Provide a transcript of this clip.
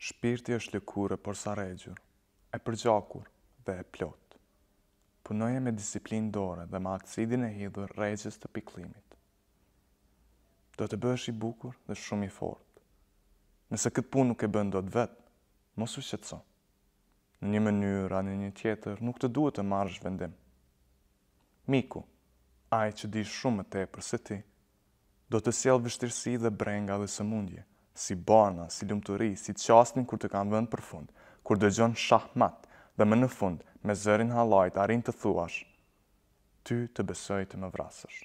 Shpirti është lëkurë për sa regjur, e përgjakur dhe e plot. Punoje me disiplin dore dhe ma atësidin e hidhur regjës të piklimit. Do të bësh i bukur dhe shumë i fort. Nëse këtë pun nuk e bëndo të vetë, mos u shqetëso. Në një mënyrë, anë një tjetër, nuk të duhet të marrë shvendim. Miku, ajë që di shumë të e përse ti, do të sjellë vështirësi dhe brenga dhe së mundje si bana, si lumëturi, si qasnin kur të kam vënd për fund, kur dëgjon shahmat dhe më në fund me zërin halajt arin të thuash, ty të besoj të më vrasësh.